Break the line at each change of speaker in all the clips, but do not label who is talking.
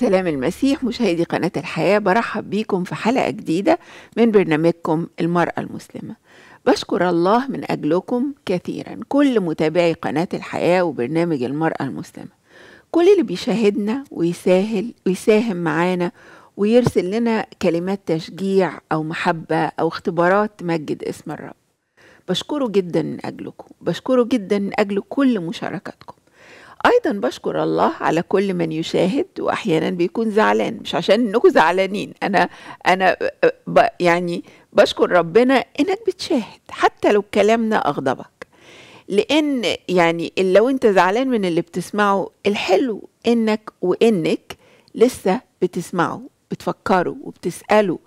سلام المسيح مشاهدي قناة الحياة برحب بيكم في حلقة جديدة من برنامجكم المرأة المسلمة بشكر الله من أجلكم كثيرا كل متابعي قناة الحياة وبرنامج المرأة المسلمة كل اللي بيشاهدنا ويساهل ويساهم معانا ويرسل لنا كلمات تشجيع أو محبة أو اختبارات تمجد اسم الرب بشكره جدا من أجلكم بشكره جدا من أجل كل مشاركاتكم أيضا بشكر الله على كل من يشاهد وأحيانا بيكون زعلان مش عشان إنكم زعلانين أنا أنا يعني بشكر ربنا إنك بتشاهد حتى لو كلامنا أغضبك لأن يعني لو أنت زعلان من اللي بتسمعه الحلو إنك وإنك لسه بتسمعه بتفكره وبتسأله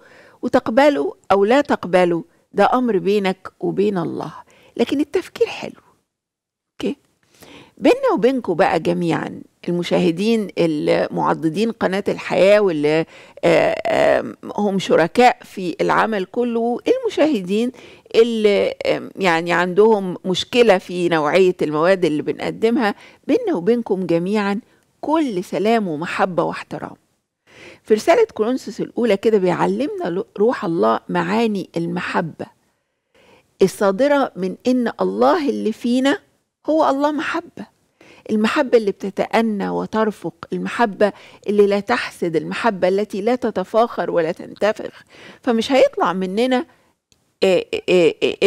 وتقبله أو لا تقبله ده أمر بينك وبين الله لكن التفكير حلو بيننا وبينكم بقى جميعا المشاهدين المعضدين قناة الحياة واللي آه، هم شركاء في العمل كله المشاهدين اللي يعني عندهم مشكلة في نوعية المواد اللي بنقدمها بيننا وبينكم جميعا كل سلام ومحبة واحترام في رسالة كورنثوس الأولى كده بيعلمنا روح الله معاني المحبة الصادرة من إن الله اللي فينا هو الله محبة المحبة اللي بتتأنى وترفق المحبة اللي لا تحسد المحبة التي لا تتفاخر ولا تنتفخ فمش هيطلع مننا آه، آه، آه،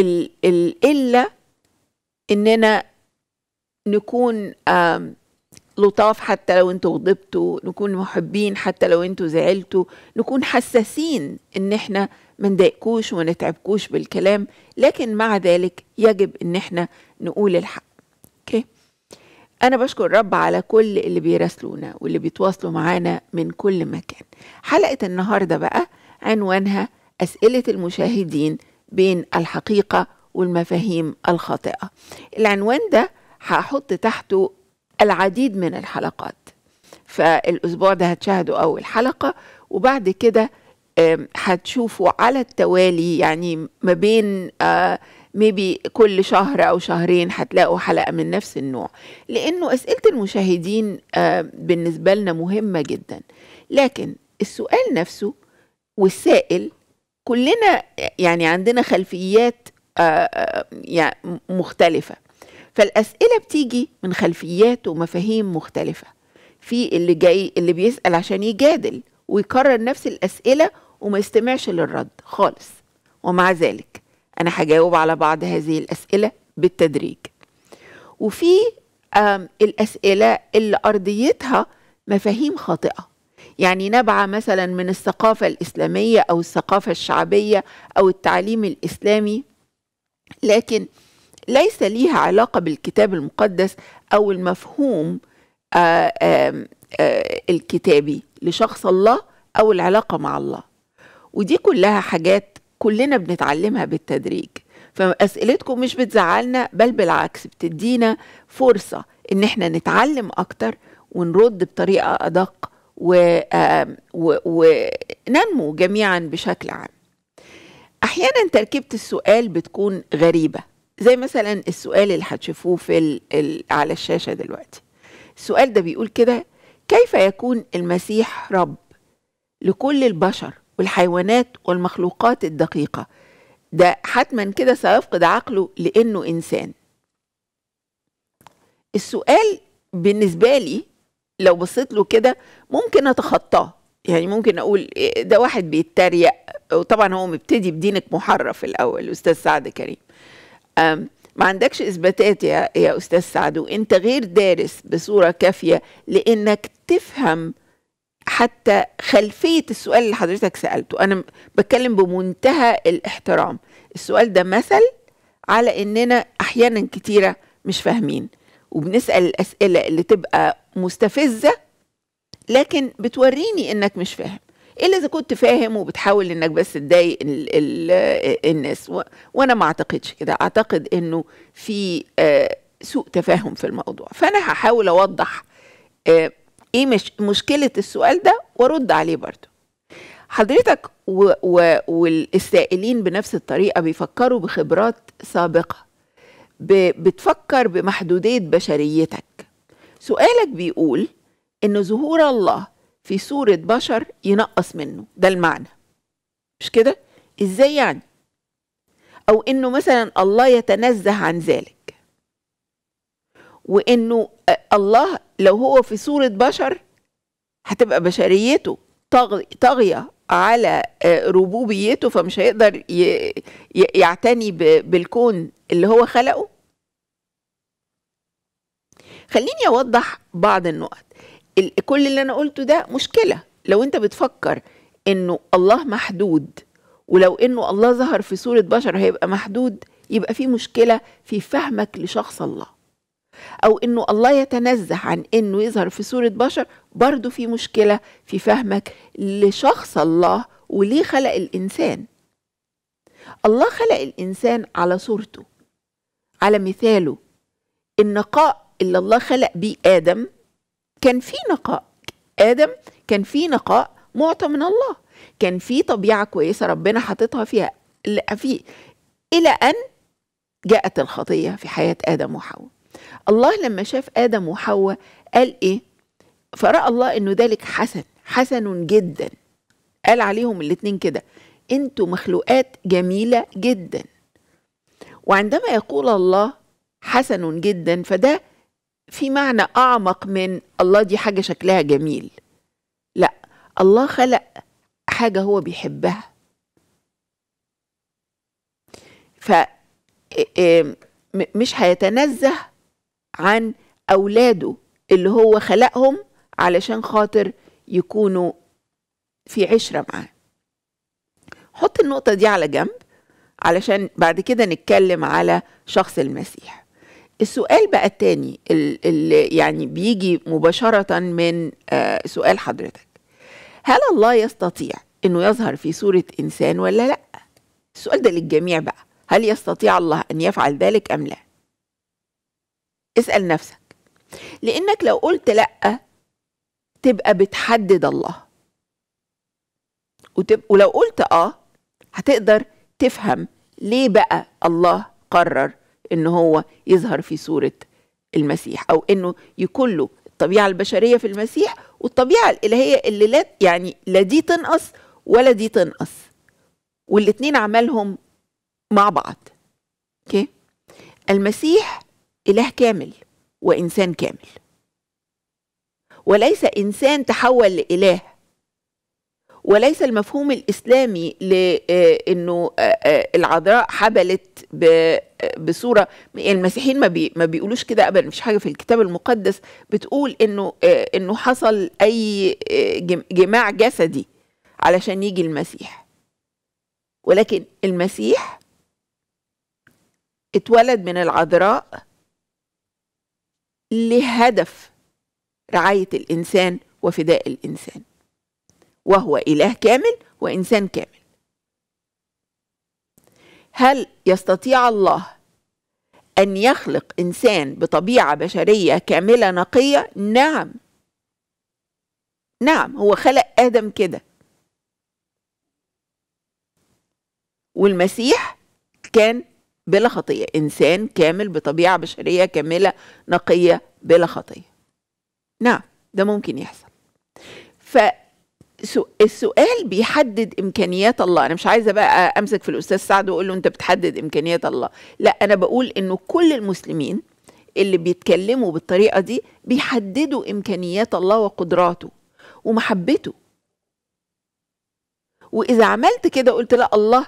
إلا إننا نكون لطاف حتى لو انتوا غضبتوا نكون محبين حتى لو انتوا زعلتوا نكون حساسين ان احنا ما نضايقكوش وما نتعبكوش بالكلام لكن مع ذلك يجب ان احنا نقول الحق اوكي okay. أنا بشكر رب على كل اللي بيراسلونا واللي بيتواصلوا معانا من كل مكان حلقة النهاردة بقى عنوانها أسئلة المشاهدين بين الحقيقة والمفاهيم الخاطئة العنوان ده هحط تحته العديد من الحلقات فالأسبوع ده هتشاهدوا أول حلقة وبعد كده هتشوفوا على التوالي يعني ما بين آه، ميبي كل شهر او شهرين هتلاقوا حلقه من نفس النوع لانه اسئله المشاهدين آه، بالنسبه لنا مهمه جدا لكن السؤال نفسه والسائل كلنا يعني عندنا خلفيات آه، آه، مختلفه فالاسئله بتيجي من خلفيات ومفاهيم مختلفه في اللي جاي اللي بيسال عشان يجادل ويكرر نفس الاسئله وما يستمعش للرد خالص ومع ذلك أنا هجاوب على بعض هذه الأسئلة بالتدريج وفي الأسئلة اللي أرضيتها مفاهيم خاطئة يعني نبع مثلا من الثقافة الإسلامية أو الثقافة الشعبية أو التعليم الإسلامي لكن ليس ليها علاقة بالكتاب المقدس أو المفهوم آآ آآ الكتابي لشخص الله أو العلاقة مع الله ودي كلها حاجات كلنا بنتعلمها بالتدريج فأسئلتكم مش بتزعلنا بل بالعكس بتدينا فرصة إن احنا نتعلم أكتر ونرد بطريقة أدق وننمو جميعا بشكل عام أحيانا تركيبة السؤال بتكون غريبة زي مثلا السؤال اللي هتشوفوه في ال ال على الشاشة دلوقتي السؤال ده بيقول كده كيف يكون المسيح رب لكل البشر والحيوانات والمخلوقات الدقيقة ده حتما كده سيفقد عقله لأنه إنسان السؤال بالنسبة لي لو بصيت له كده ممكن أتخطاه يعني ممكن أقول إيه، ده واحد بيتريق وطبعا هو مبتدي بدينك محرف الأول أستاذ سعد كريم ما عندكش إثباتات يا, يا أستاذ سعد وأنت غير دارس بصورة كافية لأنك تفهم حتى خلفية السؤال اللي حضرتك سألته أنا بتكلم بمنتهى الاحترام السؤال ده مثل على إننا أحيانا كتيرة مش فاهمين وبنسأل الأسئلة اللي تبقى مستفزة لكن بتوريني إنك مش فاهم إلا إذا كنت فاهم وبتحاول إنك بس تضايق الناس و... وأنا ما أعتقدش كده أعتقد إنه في آه سوء تفاهم في الموضوع فأنا هحاول أوضح آه ايه مش مشكله السؤال ده وارد عليه برضه حضرتك و و والسائلين بنفس الطريقه بيفكروا بخبرات سابقه بتفكر بمحدوديه بشريتك سؤالك بيقول ان ظهور الله في صوره بشر ينقص منه ده المعنى مش كده ازاي يعني او انه مثلا الله يتنزه عن ذلك وانه الله لو هو في صوره بشر هتبقى بشريته طاغيه على آه، ربوبيته فمش هيقدر يعتني بالكون اللي هو خلقه خليني اوضح بعض النقط كل اللي انا قلته ده مشكله لو انت بتفكر انه الله محدود ولو انه الله ظهر في صوره بشر هيبقى محدود يبقى في مشكله في فهمك لشخص الله او انه الله يتنزه عن انه يظهر في صوره بشر برضه في مشكله في فهمك لشخص الله وليه خلق الانسان الله خلق الانسان على صورته على مثاله النقاء اللي الله خلق بيه ادم كان في نقاء ادم كان في نقاء معطى من الله كان في طبيعه كويسه ربنا حاططها فيها في الى ان جاءت الخطيه في حياه ادم وحواء الله لما شاف آدم وحواء قال إيه؟ فرأى الله إنه ذلك حسن حسن جدا قال عليهم الاتنين كده انتوا مخلوقات جميلة جدا وعندما يقول الله حسن جدا فده في معنى أعمق من الله دي حاجة شكلها جميل لا الله خلق حاجة هو بيحبها ف آه، آه، مش هيتنزه عن أولاده اللي هو خلقهم علشان خاطر يكونوا في عشرة معاه حط النقطة دي على جنب علشان بعد كده نتكلم على شخص المسيح السؤال بقى التاني اللي يعني بيجي مباشرة من آه، سؤال حضرتك هل الله يستطيع انه يظهر في صورة انسان ولا لا السؤال ده للجميع بقى هل يستطيع الله ان يفعل ذلك ام لا اسأل نفسك لأنك لو قلت لأ تبقى بتحدد الله وتب... ولو قلت آه هتقدر تفهم ليه بقى الله قرر إن هو يظهر في صورة المسيح أو إنه يكون له الطبيعة البشرية في المسيح والطبيعة الإلهية اللي لا يعني لا دي تنقص ولا دي تنقص والاتنين عملهم مع بعض اوكي okay. المسيح إله كامل وإنسان كامل وليس إنسان تحول لإله وليس المفهوم الإسلامي لأنه آه، آه، آه، العذراء حبلت بصورة يعني المسيحيين ما, بيقولوش كده أبدا مفيش حاجة في الكتاب المقدس بتقول إنه إنه حصل أي جماع جسدي علشان يجي المسيح ولكن المسيح اتولد من العذراء لهدف رعاية الإنسان وفداء الإنسان وهو إله كامل وإنسان كامل هل يستطيع الله أن يخلق إنسان بطبيعة بشرية كاملة نقية؟ نعم نعم هو خلق آدم كده والمسيح كان بلا خطية إنسان كامل بطبيعة بشرية كاملة نقية بلا خطية نعم ده ممكن يحصل السؤال بيحدد إمكانيات الله أنا مش عايزة بقى أمسك في الأستاذ سعد وأقول له أنت بتحدد إمكانيات الله لا أنا بقول إنه كل المسلمين اللي بيتكلموا بالطريقة دي بيحددوا إمكانيات الله وقدراته ومحبته وإذا عملت كده قلت لا الله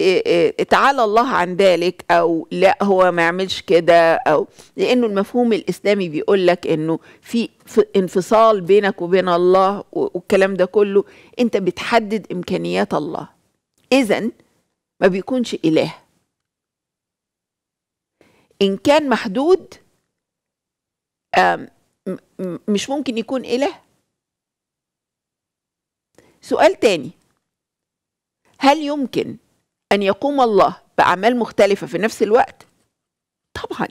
إيه، إيه، تعالى الله عن ذلك او لا هو ما يعملش كده او لانه المفهوم الاسلامي بيقول لك انه في انفصال بينك وبين الله والكلام ده كله انت بتحدد امكانيات الله اذا ما بيكونش اله ان كان محدود مش ممكن يكون اله سؤال تاني هل يمكن أن يقوم الله بأعمال مختلفة في نفس الوقت؟ طبعا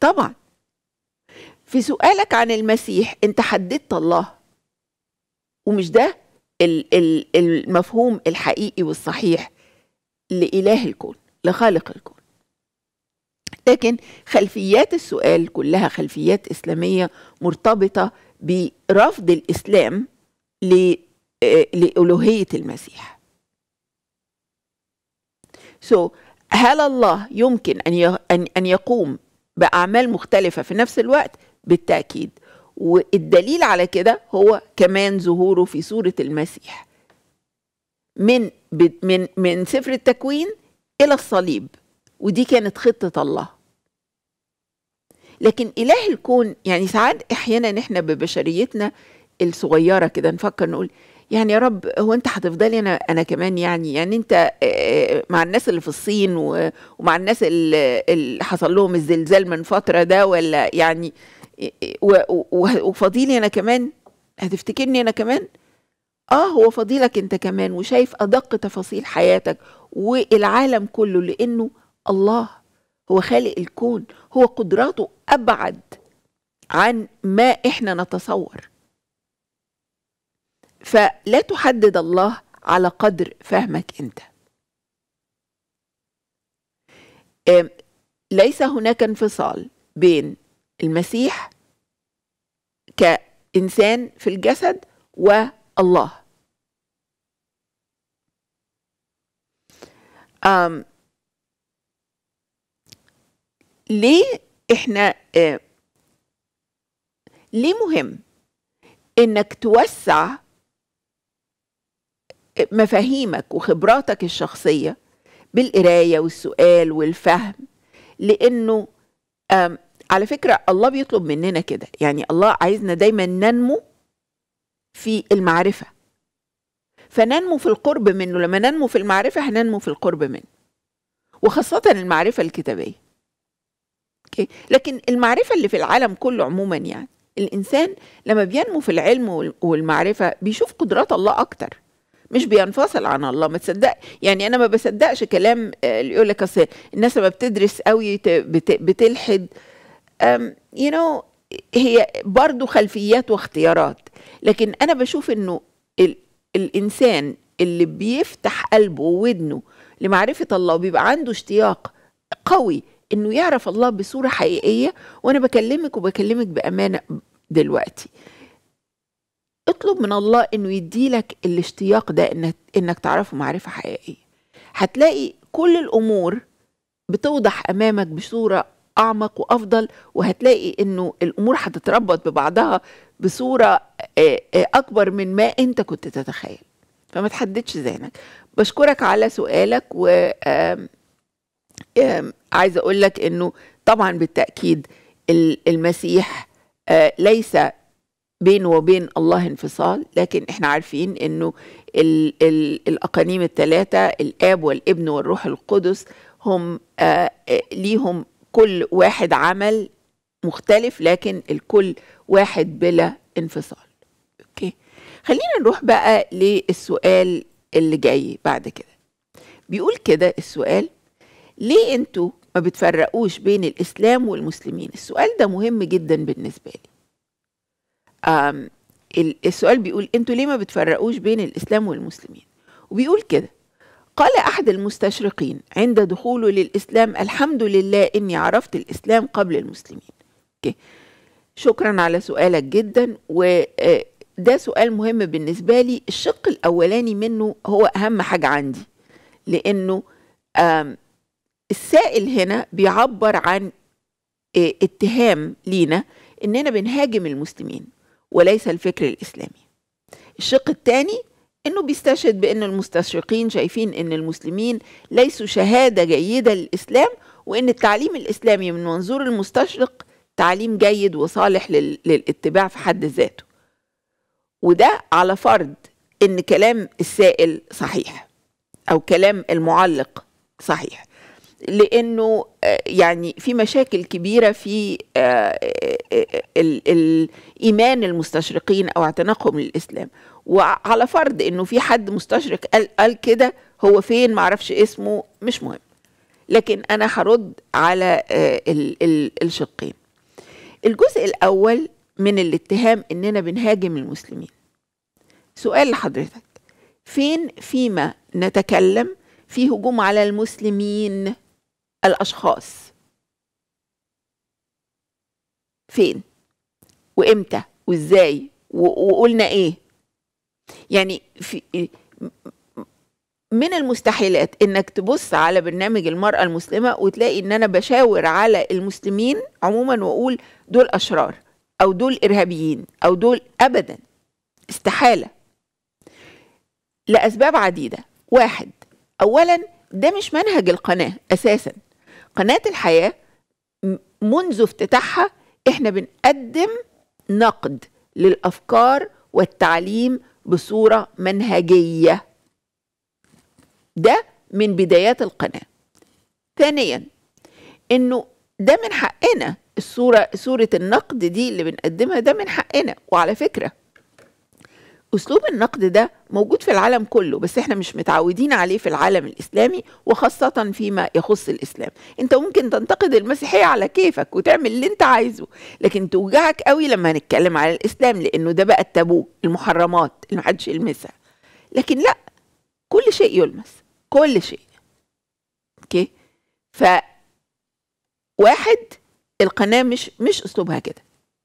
طبعا في سؤالك عن المسيح أنت حددت الله ومش ده المفهوم الحقيقي والصحيح لإله الكون لخالق الكون لكن خلفيات السؤال كلها خلفيات إسلامية مرتبطة برفض الإسلام آه، لألوهية المسيح So هل الله يمكن أن أن يقوم بأعمال مختلفة في نفس الوقت؟ بالتأكيد والدليل على كده هو كمان ظهوره في سورة المسيح من من من سفر التكوين إلى الصليب ودي كانت خطة الله لكن إله الكون يعني ساعات أحيانا إحنا ببشريتنا الصغيرة كده نفكر نقول يعني يا رب هو انت هتفضلي انا انا كمان يعني يعني انت مع الناس اللي في الصين ومع الناس اللي, حصل لهم الزلزال من فتره ده ولا يعني وفضيلي انا كمان هتفتكرني انا كمان اه هو فضيلك انت كمان وشايف ادق تفاصيل حياتك والعالم كله لانه الله هو خالق الكون هو قدراته ابعد عن ما احنا نتصور فلا تحدد الله على قدر فهمك انت ليس هناك انفصال بين المسيح كانسان في الجسد والله أم ليه احنا ليه مهم انك توسع مفاهيمك وخبراتك الشخصية بالقراية والسؤال والفهم لأنه على فكرة الله بيطلب مننا كده يعني الله عايزنا دايما ننمو في المعرفة فننمو في القرب منه لما ننمو في المعرفة هننمو في القرب منه وخاصة المعرفة الكتابية لكن المعرفة اللي في العالم كله عموما يعني الإنسان لما بينمو في العلم والمعرفة بيشوف قدرات الله أكتر مش بينفصل عن الله ما تصدق يعني انا ما بصدقش كلام آه، اللي يقول لك اصل الناس لما بتدرس قوي بتلحد يو نو هي برضه خلفيات واختيارات لكن انا بشوف انه ال الانسان اللي بيفتح قلبه وودنه لمعرفه الله وبيبقى عنده اشتياق قوي انه يعرف الله بصوره حقيقيه وانا بكلمك وبكلمك بامانه دلوقتي اطلب من الله انه يديلك الاشتياق ده انك انك تعرفه معرفه حقيقيه هتلاقي كل الامور بتوضح امامك بصوره اعمق وافضل وهتلاقي انه الامور هتتربط ببعضها بصوره اكبر من ما انت كنت تتخيل فما تحددش ذهنك بشكرك على سؤالك و عايزه اقول لك انه طبعا بالتاكيد المسيح ليس بينه وبين الله انفصال لكن احنا عارفين انه الاقانيم الثلاثه الاب والابن والروح القدس هم آه،, آه ليهم كل واحد عمل مختلف لكن الكل واحد بلا انفصال اوكي خلينا نروح بقى للسؤال اللي جاي بعد كده بيقول كده السؤال ليه انتوا ما بتفرقوش بين الاسلام والمسلمين السؤال ده مهم جدا بالنسبه لي السؤال بيقول انتوا ليه ما بتفرقوش بين الاسلام والمسلمين وبيقول كده قال احد المستشرقين عند دخوله للاسلام الحمد لله اني عرفت الاسلام قبل المسلمين اوكي شكرا على سؤالك جدا وده آه، سؤال مهم بالنسبه لي الشق الاولاني منه هو اهم حاجه عندي لانه السائل هنا بيعبر عن آه، اتهام لينا اننا بنهاجم المسلمين وليس الفكر الإسلامي الشق الثاني انه بيستشهد بان المستشرقين شايفين ان المسلمين ليسوا شهاده جيده للاسلام وان التعليم الاسلامي من منظور المستشرق تعليم جيد وصالح للاتباع في حد ذاته وده على فرض ان كلام السائل صحيح او كلام المعلق صحيح لانه آه، يعني في مشاكل كبيره في آه، آه، الايمان المستشرقين او اعتناقهم للاسلام وعلى فرض انه في حد مستشرق قال, قال كده هو فين معرفش اسمه مش مهم لكن انا هرد على الشقين الجزء الاول من الاتهام اننا بنهاجم المسلمين سؤال لحضرتك فين فيما نتكلم في هجوم على المسلمين الأشخاص فين وإمتى وإزاي وقلنا إيه يعني في من المستحيلات انك تبص على برنامج المرأة المسلمة وتلاقي ان انا بشاور على المسلمين عموما واقول دول اشرار او دول ارهابيين او دول ابدا استحالة لاسباب عديدة واحد اولا ده مش منهج القناة اساسا قناة الحياة منذ افتتاحها احنا بنقدم نقد للأفكار والتعليم بصورة منهجية ده من بدايات القناة ثانيا انه ده من حقنا الصورة صورة النقد دي اللي بنقدمها ده من حقنا وعلى فكرة اسلوب النقد ده موجود في العالم كله بس احنا مش متعودين عليه في العالم الاسلامي وخاصه فيما يخص الاسلام انت ممكن تنتقد المسيحيه على كيفك وتعمل اللي انت عايزه لكن توجعك قوي لما هنتكلم على الاسلام لانه ده بقى التابو المحرمات اللي محدش يلمسها لكن لا كل شيء يلمس كل شيء اوكي ف واحد القناه مش مش اسلوبها كده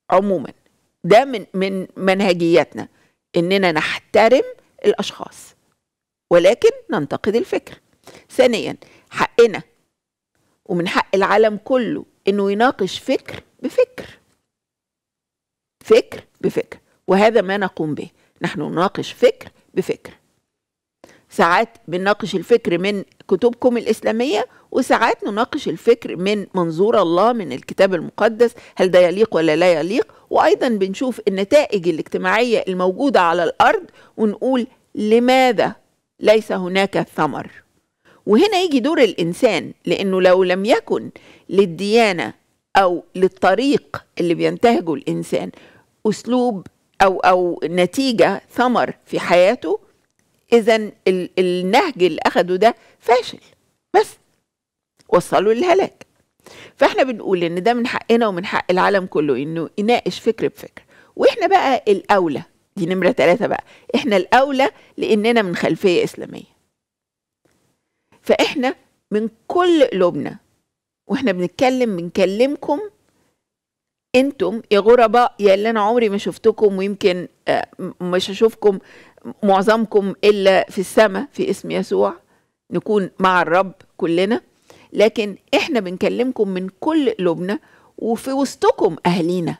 عموما ده من من منهجياتنا اننا نحترم الاشخاص ولكن ننتقد الفكر ثانيا حقنا ومن حق العالم كله انه يناقش فكر بفكر فكر بفكر وهذا ما نقوم به نحن نناقش فكر بفكر ساعات بنناقش الفكر من كتبكم الإسلامية وساعات نناقش الفكر من منظور الله من الكتاب المقدس هل ده يليق ولا لا يليق وأيضا بنشوف النتائج الاجتماعية الموجودة على الأرض ونقول لماذا ليس هناك ثمر وهنا يجي دور الإنسان لأنه لو لم يكن للديانة أو للطريق اللي بينتهجه الإنسان أسلوب أو أو نتيجة ثمر في حياته اذا النهج اللي اخده ده فاشل بس وصلوا للهلاك فاحنا بنقول ان ده من حقنا ومن حق العالم كله انه يناقش فكر بفكر واحنا بقى الاولى دي نمره ثلاثة بقى احنا الاولى لاننا من خلفيه اسلاميه فاحنا من كل قلوبنا واحنا بنتكلم بنكلمكم انتم يا غرباء يا اللي انا عمري ما شفتكم ويمكن آه، مش هشوفكم معظمكم إلا في السماء في اسم يسوع نكون مع الرب كلنا لكن احنا بنكلمكم من كل قلوبنا وفي وسطكم أهلينا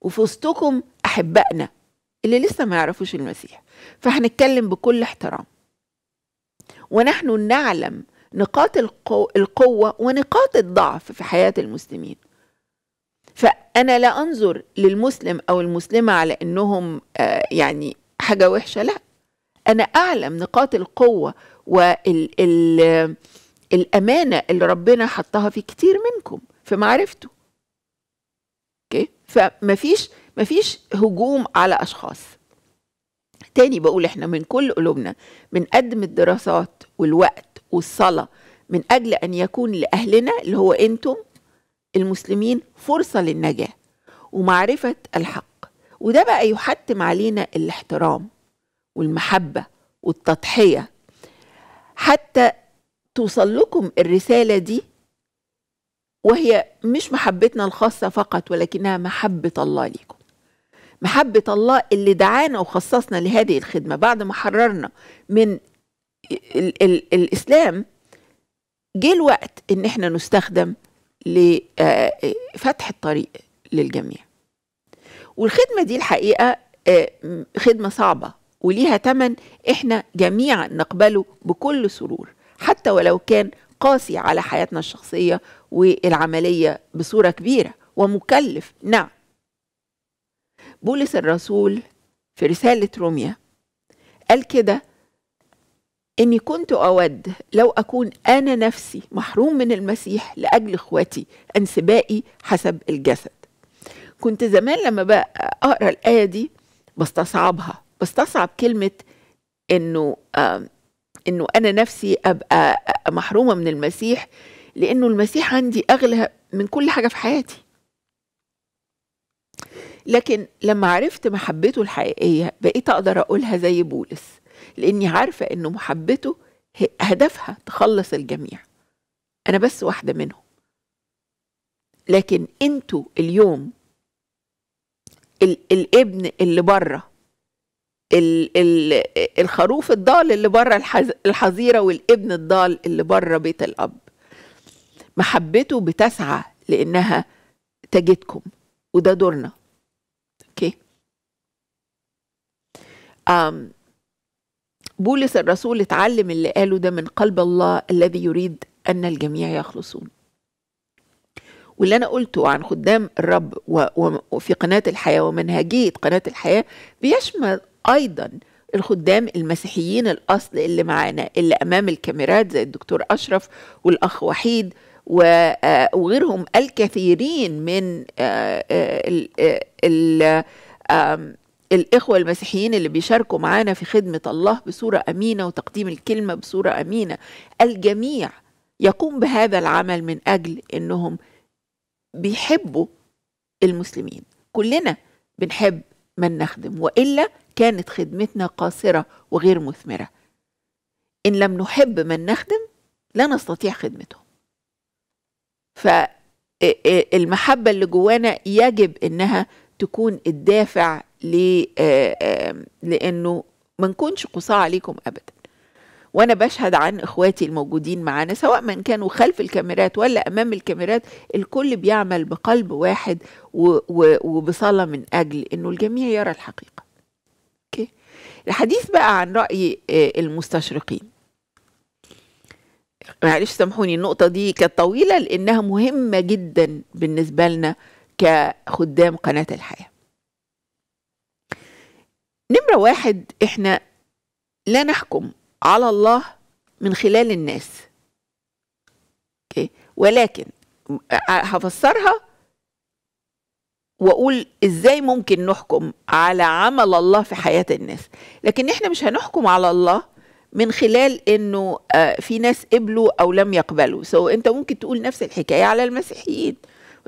وفي وسطكم أحبائنا اللي لسه ما يعرفوش المسيح فهنتكلم بكل احترام ونحن نعلم نقاط القوة ونقاط الضعف في حياة المسلمين فأنا لا أنظر للمسلم أو المسلمة على أنهم آه، يعني حاجة وحشة لا أنا أعلم نقاط القوة وال ال الأمانة اللي ربنا حطها في كتير منكم في معرفته أوكي فمفيش مفيش هجوم على أشخاص تاني بقول احنا من كل قلوبنا بنقدم الدراسات والوقت والصلاة من أجل أن يكون لأهلنا اللي هو أنتم المسلمين فرصة للنجاة ومعرفة الحق وده بقى يحتم علينا الاحترام والمحبة والتضحية حتى توصل لكم الرسالة دي وهي مش محبتنا الخاصة فقط ولكنها محبة الله ليكم محبة الله اللي دعانا وخصصنا لهذه الخدمة بعد ما حررنا من ال ال الإسلام جه الوقت إن احنا نستخدم لفتح آه، آه، الطريق للجميع والخدمة دي الحقيقة آه، خدمة صعبة وليها تمن احنا جميعا نقبله بكل سرور حتى ولو كان قاسي على حياتنا الشخصية والعملية بصورة كبيرة ومكلف نعم بولس الرسول في رسالة روميا قال كده إني كنت أود لو أكون أنا نفسي محروم من المسيح لأجل اخواتي أنسبائي حسب الجسد كنت زمان لما بقى أقرأ الآية دي بستصعبها بستصعب كلمة إنه إنه أنا نفسي أبقى محرومة من المسيح لأنه المسيح عندي أغلى من كل حاجة في حياتي لكن لما عرفت محبته الحقيقيه بقيت اقدر اقولها زي بولس لاني عارفه انه محبته هدفها تخلص الجميع انا بس واحده منهم لكن انتوا اليوم ال- الابن اللي بره ال- ال- الخروف الضال اللي بره الحز- الحظيره والابن الضال اللي بره بيت الاب محبته بتسعى لانها تجدكم وده دورنا اوكي أم بولس الرسول اتعلم اللي قاله ده من قلب الله الذي يريد أن الجميع يخلصون واللي أنا قلته عن خدام الرب وفي قناة الحياة ومنهجية قناة الحياة بيشمل أيضا الخدام المسيحيين الأصل اللي معانا اللي أمام الكاميرات زي الدكتور أشرف والأخ وحيد آه، وغيرهم الكثيرين من آه، آه، الإخوة المسيحيين اللي بيشاركوا معانا في خدمة الله بصورة أمينة وتقديم الكلمة بصورة أمينة الجميع يقوم بهذا العمل من أجل أنهم بيحبوا المسلمين كلنا بنحب من نخدم وإلا كانت خدمتنا قاصرة وغير مثمرة إن لم نحب من نخدم لا نستطيع خدمتهم فالمحبة اللي جوانا يجب إنها تكون الدافع لأنه ما نكونش قصاع عليكم أبدا وأنا بشهد عن إخواتي الموجودين معانا سواء من كانوا خلف الكاميرات ولا أمام الكاميرات الكل بيعمل بقلب واحد وبصلة من أجل إنه الجميع يرى الحقيقة الحديث بقى عن رأي المستشرقين معلش سامحوني النقطة دي كانت طويلة لأنها مهمة جدا بالنسبة لنا كخدام قناة الحياة نمرة واحد إحنا لا نحكم على الله من خلال الناس اوكي ولكن هفسرها واقول ازاي ممكن نحكم على عمل الله في حياه الناس لكن احنا مش هنحكم على الله من خلال انه آه، في ناس قبلوا او لم يقبلوا سو انت ممكن تقول نفس الحكايه على المسيحيين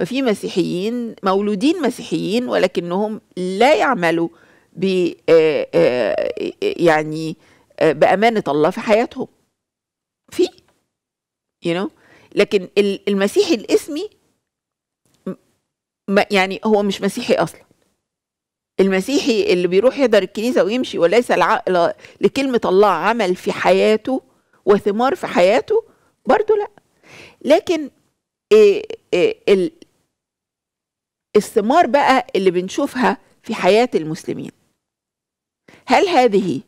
وفي مسيحيين مولودين مسيحيين ولكنهم لا يعملوا ب آه، آه، يعني بامانه الله في حياتهم في you know لكن المسيحي الاسمي يعني هو مش مسيحي اصلا المسيحي اللي بيروح يحضر الكنيسة ويمشي وليس العقل لكلمة الله عمل في حياته وثمار في حياته برضو لا لكن إيه، إيه، الثمار بقى اللي بنشوفها في حياة المسلمين هل هذه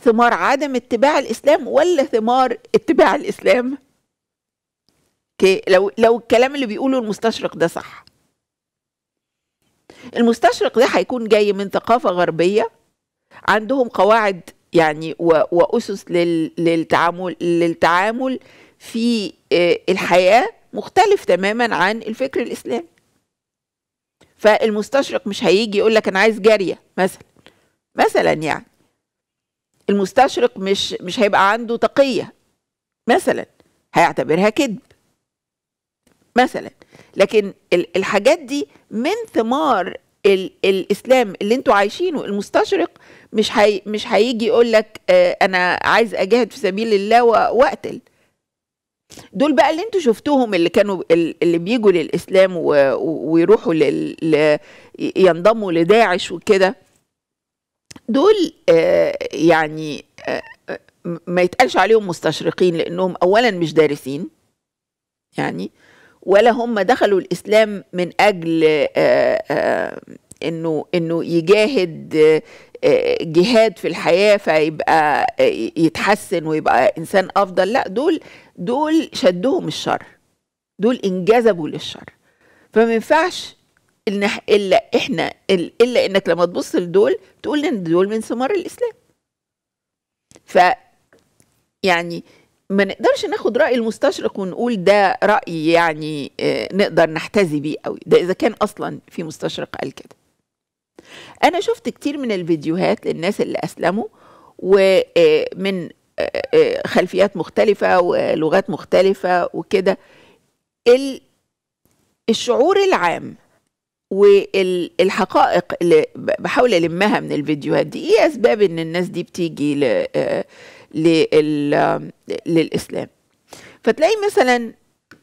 ثمار عدم اتباع الإسلام ولا ثمار اتباع الإسلام؟ لو لو الكلام اللي بيقوله المستشرق ده صح المستشرق ده هيكون جاي من ثقافة غربية عندهم قواعد يعني وأسس للتعامل للتعامل في آه، الحياة مختلف تماما عن الفكر الإسلامي فالمستشرق مش هيجي يقول لك أنا عايز جارية مثلا مثلا يعني المستشرق مش مش هيبقى عنده تقية مثلا هيعتبرها كذب مثلا لكن الحاجات دي من ثمار ال الاسلام اللي انتوا عايشينه المستشرق مش حي مش هيجي يقول لك آه انا عايز اجاهد في سبيل الله واقتل دول بقى اللي انتوا شفتوهم اللي كانوا اللي بيجوا للاسلام ويروحوا لل... ينضموا لداعش وكده دول آه يعني آه, آه، ما يتقالش عليهم مستشرقين لانهم اولا مش دارسين يعني ولا هم دخلوا الاسلام من اجل آه، آه، انه انه يجاهد آه، جهاد في الحياه فيبقى يتحسن ويبقى انسان افضل لا دول دول شدهم الشر دول انجذبوا للشر فما ينفعش الا احنا الا انك لما تبص لدول تقول ان دول من ثمار الاسلام ف يعني ما نقدرش ناخد راي المستشرق ونقول ده راي يعني آه، نقدر نحتذي بيه قوي ده اذا كان اصلا في مستشرق قال كده انا شفت كتير من الفيديوهات للناس اللي اسلموا ومن آه، آه، خلفيات مختلفه ولغات مختلفه وكده الشعور العام والحقائق اللي بحاول المها من الفيديوهات دي ايه اسباب ان الناس دي بتيجي ل للإسلام فتلاقي مثلا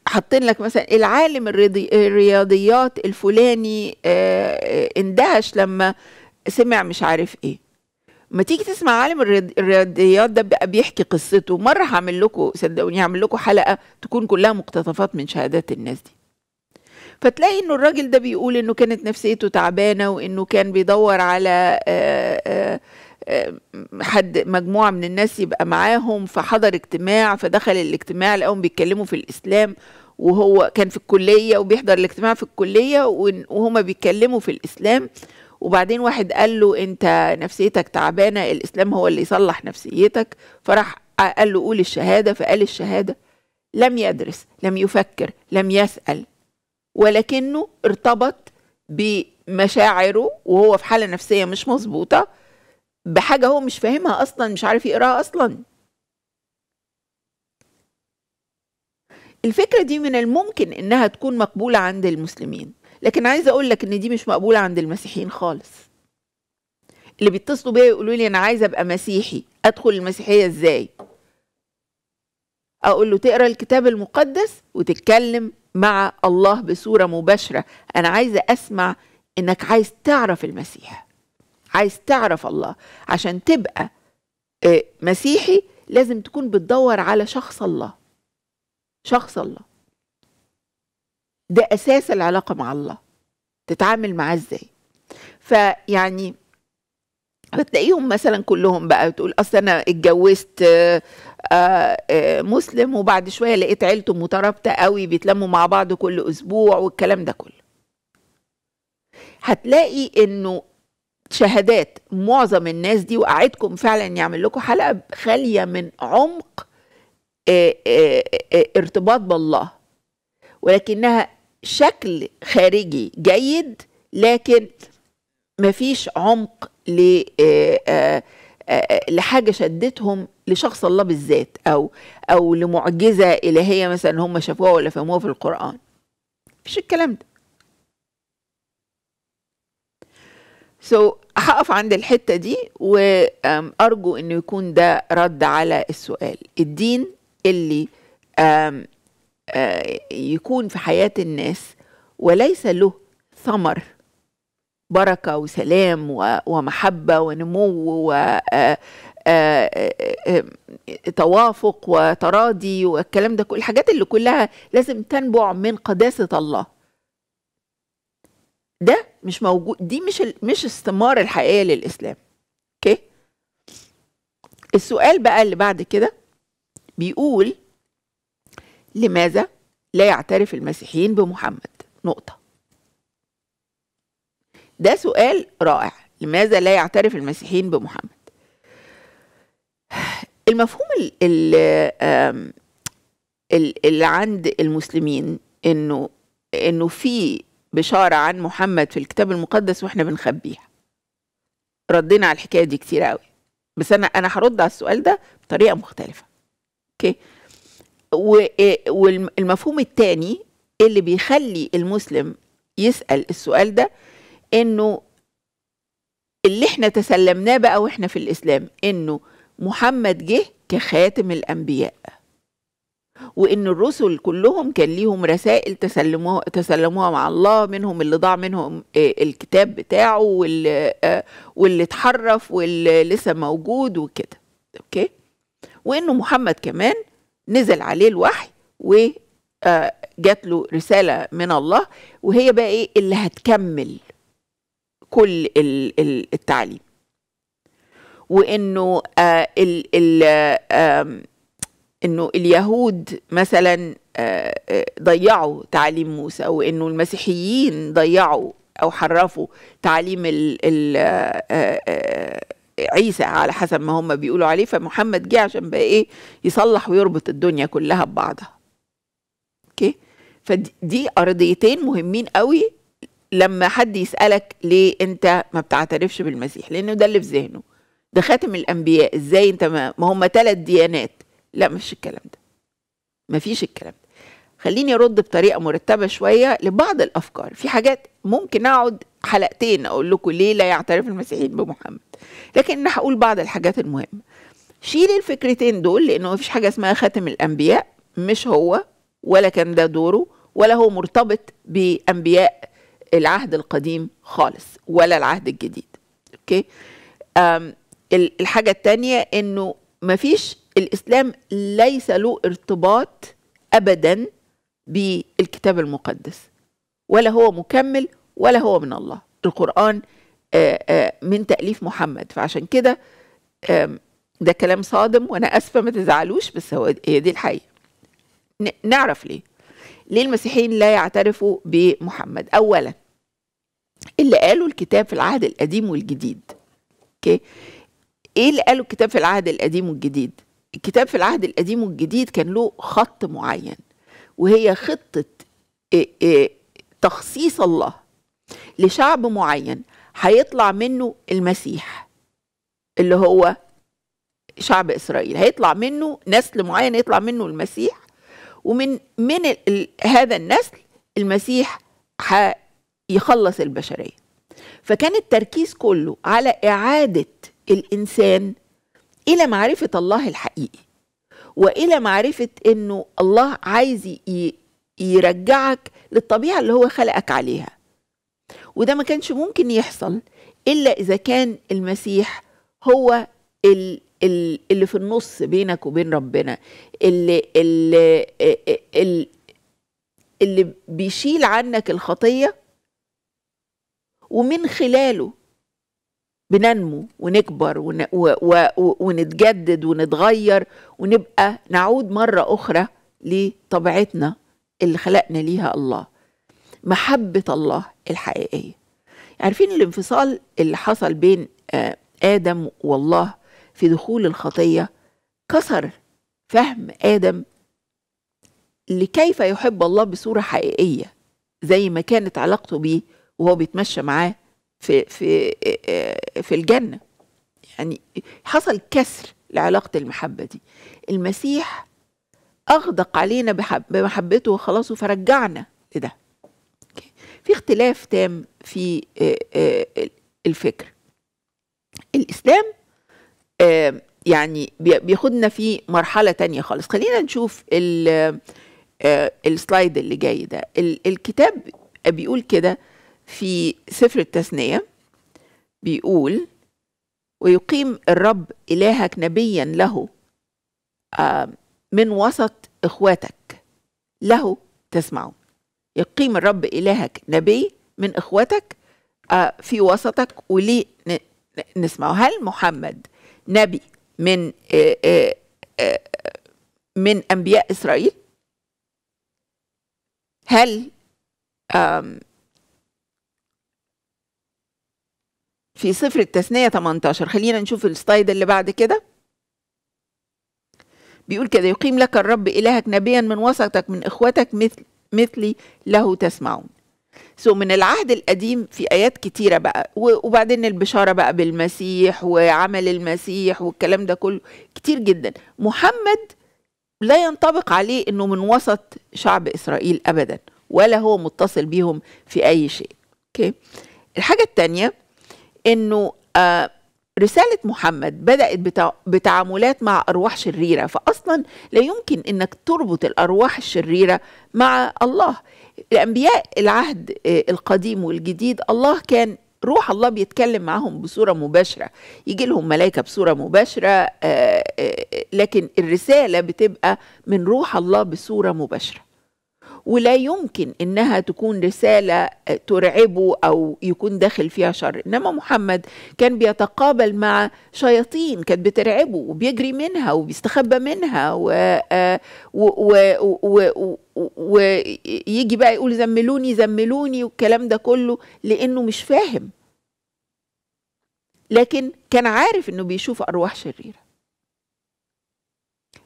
حاطين لك مثلا العالم الرياضيات الفلاني آه، آه، اندهش لما سمع مش عارف ايه ما تيجي تسمع عالم الرياضيات ده بقى بيحكي قصته مره هعمل لكم صدقوني هعمل لكم حلقه تكون كلها مقتطفات من شهادات الناس دي فتلاقي انه الراجل ده بيقول انه كانت نفسيته تعبانه وانه كان بيدور على آآ آه، آآ حد مجموعه من الناس يبقى معاهم فحضر اجتماع فدخل الاجتماع لقاهم بيتكلموا في الاسلام وهو كان في الكليه وبيحضر الاجتماع في الكليه وهما بيتكلموا في الاسلام وبعدين واحد قال له انت نفسيتك تعبانه الاسلام هو اللي يصلح نفسيتك فراح قال له قول الشهاده فقال الشهاده لم يدرس لم يفكر لم يسال ولكنه ارتبط بمشاعره وهو في حاله نفسيه مش مظبوطه بحاجة هو مش فاهمها أصلا مش عارف يقراها أصلا الفكرة دي من الممكن إنها تكون مقبولة عند المسلمين لكن عايزة أقول لك إن دي مش مقبولة عند المسيحيين خالص اللي بيتصلوا بيا يقولوا لي أنا عايزة أبقى مسيحي أدخل المسيحية إزاي أقول له تقرأ الكتاب المقدس وتتكلم مع الله بصورة مباشرة أنا عايزة أسمع إنك عايز تعرف المسيح عايز تعرف الله عشان تبقى آه، مسيحي لازم تكون بتدور على شخص الله شخص الله ده اساس العلاقه مع الله تتعامل معاه ازاي فيعني بتلاقيهم مثلا كلهم بقى بتقول اصل انا اتجوزت آآ آه، آآ آه، مسلم وبعد شويه لقيت عيلته مترابطه قوي بيتلموا مع بعض كل اسبوع والكلام ده كله هتلاقي انه شهادات معظم الناس دي وقعدكم فعلا يعمل لكم حلقه خاليه من عمق آه، آه، آه، ارتباط بالله ولكنها شكل خارجي جيد لكن مفيش عمق لحاجه شدتهم لشخص الله بالذات او او لمعجزه الهيه مثلا هم شافوها ولا فهموها في القران مفيش الكلام ده سو so, هقف عند الحته دي وارجو انه يكون ده رد على السؤال الدين اللي يكون في حياه الناس وليس له ثمر بركه وسلام ومحبه ونمو وتوافق وتراضي والكلام ده كل الحاجات اللي كلها لازم تنبع من قداسه الله ده مش موجود دي مش ال... مش استمارة الحقيقية للإسلام اوكي السؤال بقى اللي بعد كده بيقول لماذا لا يعترف المسيحيين بمحمد نقطة ده سؤال رائع لماذا لا يعترف المسيحيين بمحمد المفهوم اللي عند المسلمين انه انه في بشارة عن محمد في الكتاب المقدس واحنا بنخبيها ردينا على الحكاية دي كتير قوي بس انا انا هرد على السؤال ده بطريقة مختلفة اوكي إيه، والمفهوم الثاني اللي بيخلي المسلم يسأل السؤال ده انه اللي احنا تسلمناه بقى واحنا في الاسلام انه محمد جه كخاتم الانبياء وان الرسل كلهم كان ليهم رسائل تسلموها تسلموها مع الله منهم اللي ضاع منهم آه، الكتاب بتاعه آه، واللي اتحرف واللي لسه موجود وكده اوكي وانه محمد كمان نزل عليه الوحي وجات آه، له رساله من الله وهي بقى ايه اللي هتكمل كل التعليم وانه ال ال انه اليهود مثلا آه، آه، ضيعوا تعاليم موسى وانه المسيحيين ضيعوا او حرفوا تعاليم ال ال آه، عيسى على حسب ما هم بيقولوا عليه فمحمد جه عشان بقى ايه يصلح ويربط الدنيا كلها ببعضها اوكي فدي ارضيتين مهمين قوي لما حد يسالك ليه انت ما بتعترفش بالمسيح لانه ده اللي في ذهنه ده خاتم الانبياء ازاي انت ما, ما هم ثلاث ديانات لا مفيش الكلام ده مفيش الكلام ده خليني ارد بطريقه مرتبه شويه لبعض الافكار في حاجات ممكن اقعد حلقتين اقول لكم ليه لا يعترف المسيحيين بمحمد لكن انا هقول بعض الحاجات المهمه شيل الفكرتين دول لانه مفيش حاجه اسمها خاتم الانبياء مش هو ولا كان ده دوره ولا هو مرتبط بانبياء العهد القديم خالص ولا العهد الجديد اوكي الحاجه الثانيه انه مفيش الإسلام ليس له ارتباط أبدا بالكتاب المقدس ولا هو مكمل ولا هو من الله القرآن آه، آه، من تأليف محمد فعشان كده ده كلام صادم وأنا أسفة ما تزعلوش بس هو هي دي الحقيقة نعرف ليه ليه المسيحيين لا يعترفوا بمحمد أولا اللي قالوا الكتاب في العهد القديم والجديد اوكي ايه اللي قالوا الكتاب في العهد القديم والجديد الكتاب في العهد القديم والجديد كان له خط معين وهي خطة تخصيص الله لشعب معين هيطلع منه المسيح اللي هو شعب اسرائيل هيطلع منه نسل معين يطلع منه المسيح ومن من هذا النسل المسيح هيخلص البشريه فكان التركيز كله على اعاده الانسان الى معرفه الله الحقيقي والى معرفه انه الله عايز يرجعك للطبيعه اللي هو خلقك عليها وده ما كانش ممكن يحصل الا اذا كان المسيح هو ال اللي في النص بينك وبين ربنا اللي اللي, اللي, اللي بيشيل عنك الخطيه ومن خلاله بننمو ونكبر ون... و... و... ونتجدد ونتغير ونبقى نعود مرة أخرى لطبيعتنا اللي خلقنا ليها الله محبة الله الحقيقية عارفين الانفصال اللي حصل بين آه، آدم والله في دخول الخطية كسر فهم آدم لكيف يحب الله بصورة حقيقية زي ما كانت علاقته بيه وهو بيتمشى معاه في في آه، في الجنه يعني حصل كسر لعلاقه المحبه دي المسيح اغدق علينا بمحبته وخلاصه فرجعنا لده في اختلاف تام في آه، آه، الفكر الاسلام يعني بياخدنا في مرحله تانية خالص خلينا نشوف السلايد اللي جاي ده الكتاب بيقول كده في سفر التثنية بيقول ويقيم الرب إلهك نبيا له آه، من وسط إخواتك له تسمعه يقيم الرب إلهك نبي من إخواتك آه، في وسطك وليه نسمعه هل محمد نبي من آه، من أنبياء إسرائيل هل في سفر التثنية 18 خلينا نشوف السلايد اللي بعد كده بيقول كده يقيم لك الرب إلهك نبيا من وسطك من إخوتك مثل مثلي له تسمعون سو من العهد القديم في آيات كتيرة بقى وبعدين البشارة بقى بالمسيح وعمل المسيح والكلام ده كله كتير جدا محمد لا ينطبق عليه أنه من وسط شعب إسرائيل أبدا ولا هو متصل بيهم في أي شيء الحاجة الثانية انه آه، رسالة محمد بدأت بتعاملات مع أرواح شريرة فأصلا لا يمكن أنك تربط الأرواح الشريرة مع الله الأنبياء العهد آه، القديم والجديد الله كان روح الله بيتكلم معهم بصورة مباشرة يجي لهم ملائكة بصورة مباشرة آه، لكن الرسالة بتبقى من روح الله بصورة مباشرة ولا يمكن انها تكون رساله آه، ترعبه او يكون داخل فيها شر انما محمد كان بيتقابل مع شياطين كانت بترعبه وبيجري منها وبيستخبى منها آه، و, و... و... ويجي بقى يقول زملوني زملوني والكلام ده كله لانه مش فاهم لكن كان عارف انه بيشوف ارواح شريره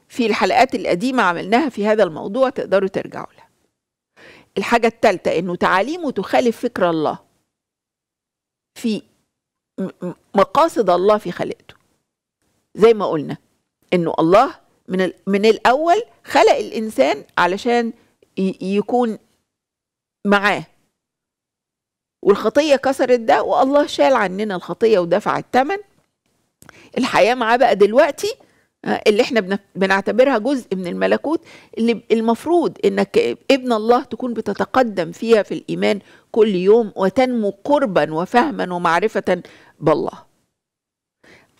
في الحلقات القديمه عملناها في هذا الموضوع تقدروا ترجعوا لها الحاجة التالتة أنه تعاليمه تخالف فكر الله في مقاصد الله في خلقته زي ما قلنا أنه الله من, من الأول خلق الإنسان علشان يكون معاه والخطية كسرت ده والله شال عننا الخطية ودفع الثمن الحياة معاه بقى دلوقتي اللي احنا بنعتبرها جزء من الملكوت اللي المفروض انك ابن الله تكون بتتقدم فيها في الايمان كل يوم وتنمو قربا وفهما ومعرفه بالله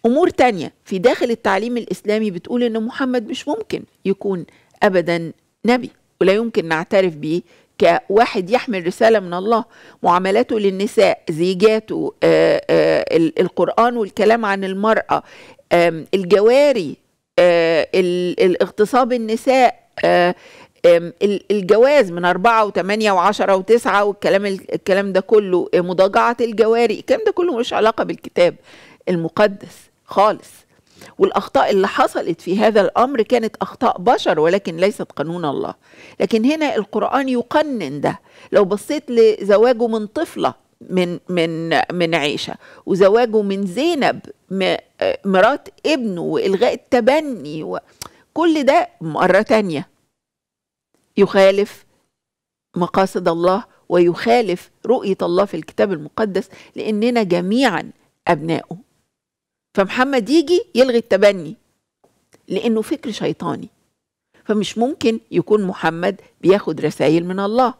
امور تانية في داخل التعليم الاسلامي بتقول ان محمد مش ممكن يكون ابدا نبي ولا يمكن نعترف به كواحد يحمل رسالة من الله معاملاته للنساء زيجاته آآ آه، آآ آه، القرآن والكلام عن المرأة الجواري آه، الاغتصاب النساء آه، الجواز من أربعة وثمانية وعشرة وتسعة والكلام الكلام ده كله آه، مضاجعة الجواري الكلام ده كله مش علاقة بالكتاب المقدس خالص والأخطاء اللي حصلت في هذا الأمر كانت أخطاء بشر ولكن ليست قانون الله لكن هنا القرآن يقنن ده لو بصيت لزواجه من طفلة من من من عيشة وزواجه من زينب مرات ابنه والغاء التبني وكل ده مره تانيه يخالف مقاصد الله ويخالف رؤيه الله في الكتاب المقدس لاننا جميعا ابنائه فمحمد يجي يلغي التبني لانه فكر شيطاني فمش ممكن يكون محمد بياخد رسائل من الله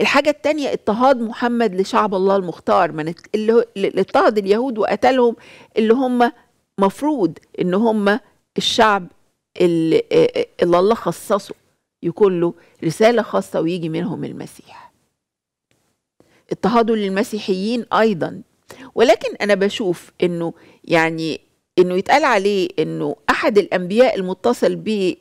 الحاجة التانية اضطهاد محمد لشعب الله المختار من اللي اضطهد اليهود وقتلهم اللي هم مفروض ان هم الشعب اللي, اللي الله خصصه يكون له رسالة خاصة ويجي منهم المسيح اضطهاده للمسيحيين أيضا ولكن أنا بشوف أنه يعني أنه يتقال عليه أنه أحد الأنبياء المتصل ب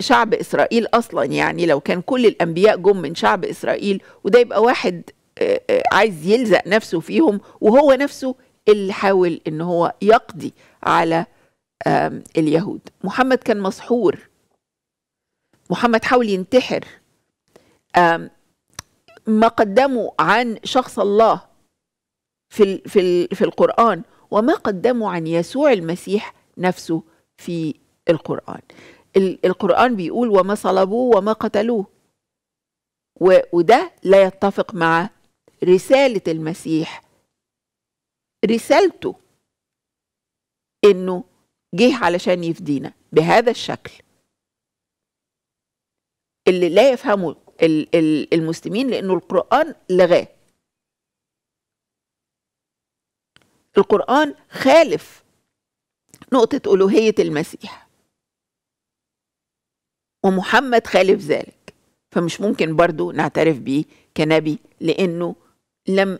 شعب اسرائيل اصلا يعني لو كان كل الانبياء جم من شعب اسرائيل وده يبقى واحد آه، آه، عايز يلزق نفسه فيهم وهو نفسه اللي حاول ان هو يقضي على اليهود محمد كان مسحور محمد حاول ينتحر ما قدمه عن شخص الله في في في القرآن وما قدمه عن يسوع المسيح نفسه في القرآن القرآن بيقول وما صلبوه وما قتلوه وده لا يتفق مع رسالة المسيح رسالته انه جه علشان يفدينا بهذا الشكل اللي لا يفهمه المسلمين لانه القرآن لغاه القرآن خالف نقطة ألوهية المسيح ومحمد خالف ذلك فمش ممكن برضو نعترف به كنبي لأنه لم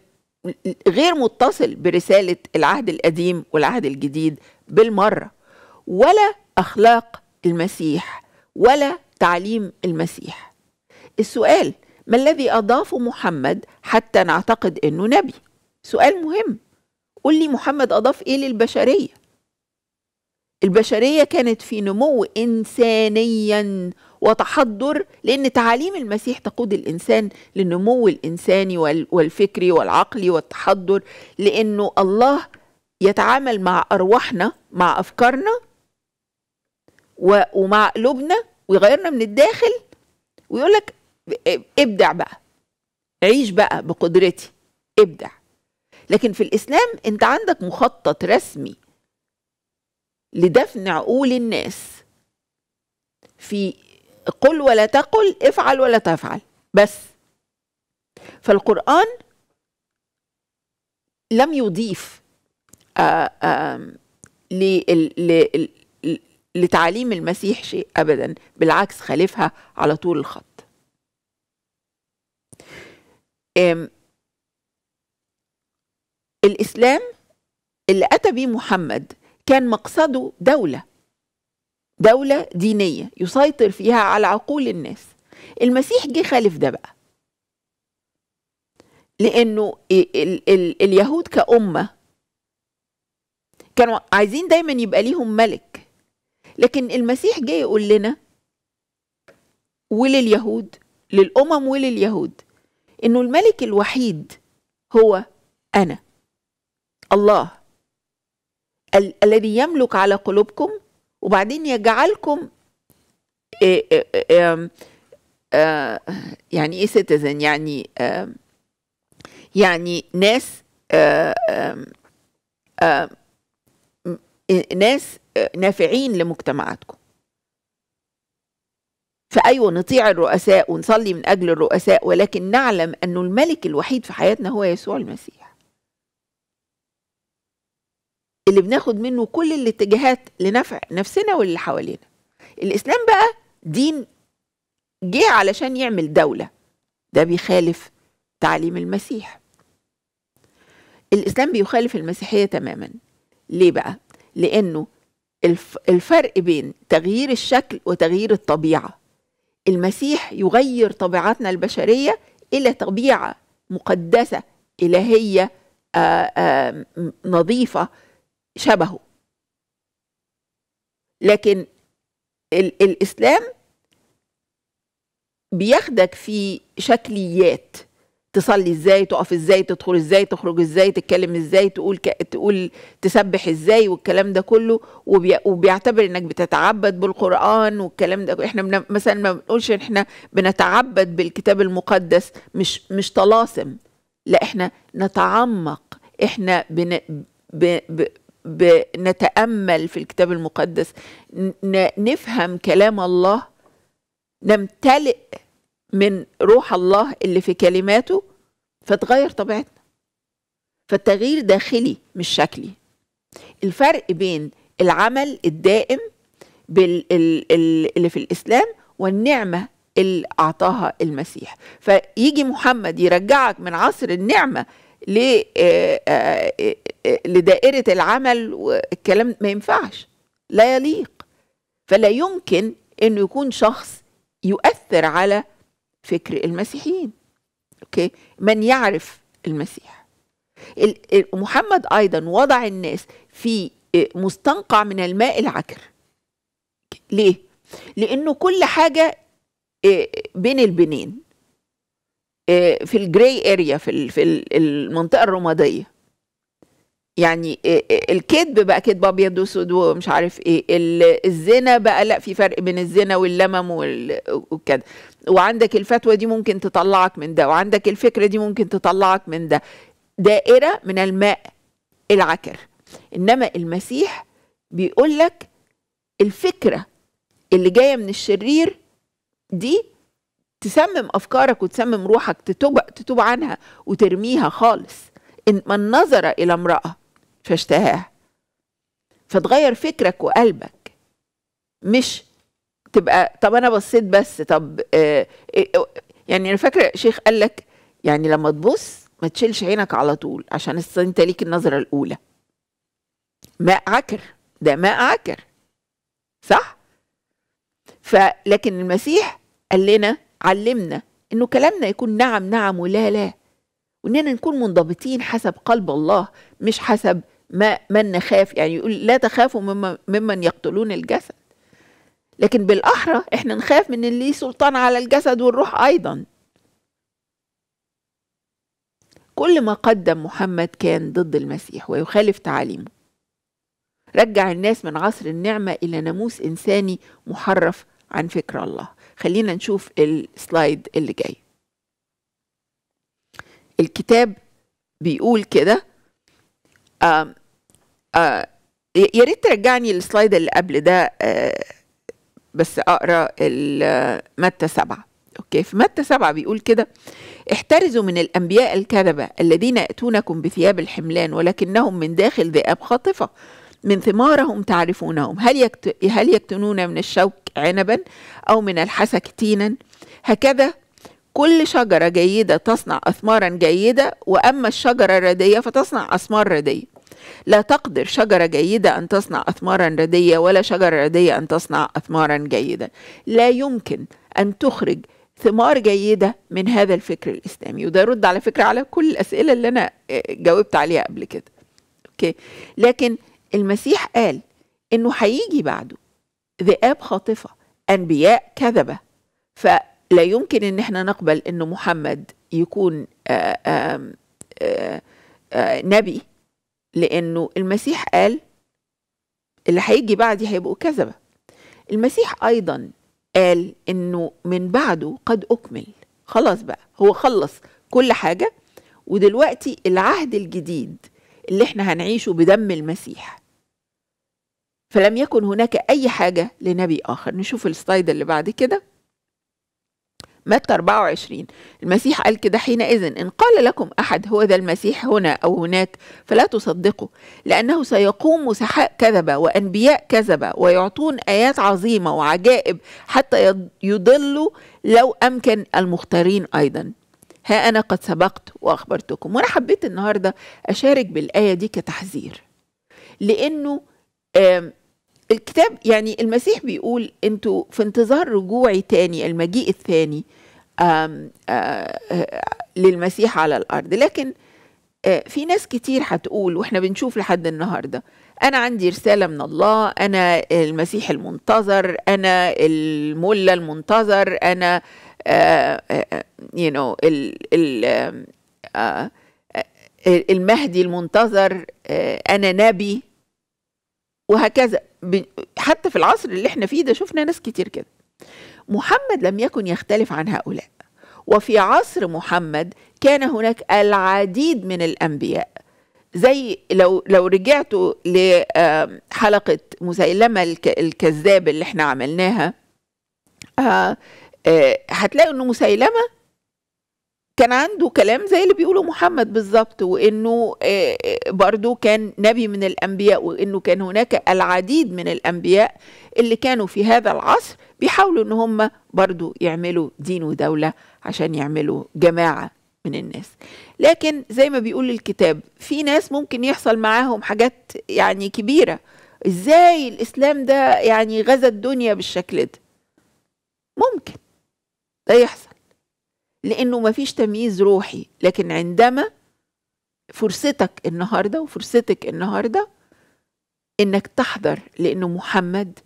غير متصل برسالة العهد القديم والعهد الجديد بالمرة ولا أخلاق المسيح ولا تعليم المسيح السؤال ما الذي أضافه محمد حتى نعتقد أنه نبي سؤال مهم قل لي محمد أضاف إيه للبشرية البشرية كانت في نمو إنسانيا وتحضر لأن تعاليم المسيح تقود الإنسان للنمو الإنساني والفكري والعقلي والتحضر لأنه الله يتعامل مع أرواحنا مع أفكارنا ومع قلوبنا ويغيرنا من الداخل ويقول لك ابدع بقى عيش بقى بقدرتي ابدع لكن في الإسلام أنت عندك مخطط رسمي لدفن عقول الناس في قل ولا تقل افعل ولا تفعل بس فالقرآن لم يضيف آه، آه، لتعاليم لتعليم المسيح شيء أبدا بالعكس خالفها على طول الخط الإسلام اللي أتى به محمد كان مقصده دولة دولة دينية يسيطر فيها على عقول الناس المسيح جه خالف ده بقى لأنه ال ال اليهود كأمة كانوا عايزين دايما يبقى ليهم ملك لكن المسيح جه يقول لنا ولليهود للأمم ولليهود إنه الملك الوحيد هو أنا الله ال- الذي يملك على قلوبكم وبعدين يجعلكم آه، آه، آه، يعني ايه سيتيزن يعني يعني ناس ناس نافعين لمجتمعاتكم فأيوة نطيع الرؤساء ونصلي من أجل الرؤساء ولكن نعلم أنه الملك الوحيد في حياتنا هو يسوع المسيح اللي بناخد منه كل الاتجاهات لنفع نفسنا واللي حوالينا الإسلام بقى دين جه علشان يعمل دولة ده بيخالف تعليم المسيح الإسلام بيخالف المسيحية تماما ليه بقى؟ لأنه الفرق بين تغيير الشكل وتغيير الطبيعة المسيح يغير طبيعتنا البشرية إلى طبيعة مقدسة إلهية آآ آه، آآ آه، نظيفة شبهه لكن ال الاسلام بياخدك في شكليات تصلي ازاي تقف ازاي تدخل ازاي تخرج ازاي تتكلم ازاي تقول ك... تقول تسبح ازاي والكلام ده كله وبي... وبيعتبر انك بتتعبد بالقران والكلام ده احنا بن... مثلا ما بنقولش ان احنا بنتعبد بالكتاب المقدس مش مش طلاسم لا احنا نتعمق احنا بن... ب... ب... نتامل في الكتاب المقدس نفهم كلام الله نمتلئ من روح الله اللي في كلماته فتغير طبيعتنا فالتغيير داخلي مش شكلي الفرق بين العمل الدائم اللي في الاسلام والنعمه اللي اعطاها المسيح فيجي محمد يرجعك من عصر النعمه آه، آه، آه، لدائرة العمل والكلام ما ينفعش لا يليق فلا يمكن انه يكون شخص يؤثر على فكر المسيحيين اوكي من يعرف المسيح محمد ايضا وضع الناس في مستنقع من الماء العكر ليه لانه كل حاجه بين البنين آه، في الجراي اريا في في المنطقه الرماديه يعني آه، آه، الكذب بقى كذب ابيض واسود ومش عارف ايه الزنا بقى لا في فرق بين الزنا واللمم وكده وعندك الفتوى دي ممكن تطلعك من ده وعندك الفكره دي ممكن تطلعك من ده دائره من الماء العكر انما المسيح بيقول لك الفكره اللي جايه من الشرير دي تسمم افكارك وتسمم روحك تتوب تتوب عنها وترميها خالص ان من نظر الى امراه فاشتهاها فتغير فكرك وقلبك مش تبقى طب انا بصيت بس طب آه، آه، آه، يعني انا فاكره شيخ قال لك يعني لما تبص ما تشيلش عينك على طول عشان انت ليك النظره الاولى ماء عكر ده ماء عكر صح فلكن المسيح قال لنا علمنا انه كلامنا يكون نعم نعم ولا لا واننا نكون منضبطين حسب قلب الله مش حسب ما من نخاف يعني يقول لا تخافوا ممن يقتلون الجسد لكن بالاحرى احنا نخاف من اللي سلطان على الجسد والروح ايضا كل ما قدم محمد كان ضد المسيح ويخالف تعاليمه رجع الناس من عصر النعمه الى ناموس انساني محرف عن فكر الله خلينا نشوف السلايد اللي جاي الكتاب بيقول كده يا ريت ترجعني السلايد اللي قبل ده بس اقرا متى سبعه اوكي في متى سبعه بيقول كده احترزوا من الانبياء الكذبه الذين ياتونكم بثياب الحملان ولكنهم من داخل ذئاب خاطفه من ثمارهم تعرفونهم هل, يكت... هل يكتنون من الشوك عنبا أو من الحسك تينا هكذا كل شجرة جيدة تصنع أثمارا جيدة وأما الشجرة الردية فتصنع أثمار ردية لا تقدر شجرة جيدة أن تصنع أثمارا ردية ولا شجرة ردية أن تصنع أثمارا جيدة لا يمكن أن تخرج ثمار جيدة من هذا الفكر الإسلامي وده يرد على فكرة على كل الأسئلة اللي أنا آه، جاوبت عليها قبل كده أوكي. لكن المسيح قال انه هيجي بعده ذئاب خاطفه انبياء كذبه فلا يمكن ان احنا نقبل انه محمد يكون آآ آه، آآ آآ آه، آه، نبي لانه المسيح قال اللي هيجي بعدي هيبقوا كذبه المسيح ايضا قال انه من بعده قد اكمل خلاص بقى هو خلص كل حاجه ودلوقتي العهد الجديد اللي احنا هنعيشه بدم المسيح فلم يكن هناك أي حاجة لنبي آخر نشوف السلايد اللي بعد كده متى 24 المسيح قال كده حينئذ إن قال لكم أحد هو ذا المسيح هنا أو هناك فلا تصدقوا لأنه سيقوم سحاء كذبة وأنبياء كذبة ويعطون آيات عظيمة وعجائب حتى يضلوا لو أمكن المختارين أيضا ها أنا قد سبقت وأخبرتكم وأنا حبيت النهاردة أشارك بالآية دي كتحذير لأنه الكتاب يعني المسيح بيقول أنتوا في انتظار رجوعي تاني المجيء الثاني للمسيح على الأرض لكن في ناس كتير هتقول واحنا بنشوف لحد النهارده انا عندي رساله من الله انا المسيح المنتظر انا المله المنتظر انا يو آه، نو آه، آه، ال ال المهدي المنتظر انا نبي وهكذا حتى في العصر اللي احنا فيه ده شفنا ناس كتير كده محمد لم يكن يختلف عن هؤلاء وفي عصر محمد كان هناك العديد من الانبياء زي لو لو رجعتوا لحلقه مسيلمه الكذاب اللي احنا عملناها آه، هتلاقوا ان مسيلمه كان عنده كلام زي اللي بيقوله محمد بالظبط وانه آه، آه، برضه كان نبي من الانبياء وانه كان هناك العديد من الانبياء اللي كانوا في هذا العصر بيحاولوا ان هم برضه يعملوا دين ودوله عشان يعملوا جماعه من الناس لكن زي ما بيقول الكتاب في ناس ممكن يحصل معاهم حاجات يعني كبيره ازاي الاسلام ده يعني غزا الدنيا بالشكل ده ممكن ده يحصل لانه مفيش تمييز روحي لكن عندما فرصتك النهارده وفرصتك النهارده انك تحضر لانه محمد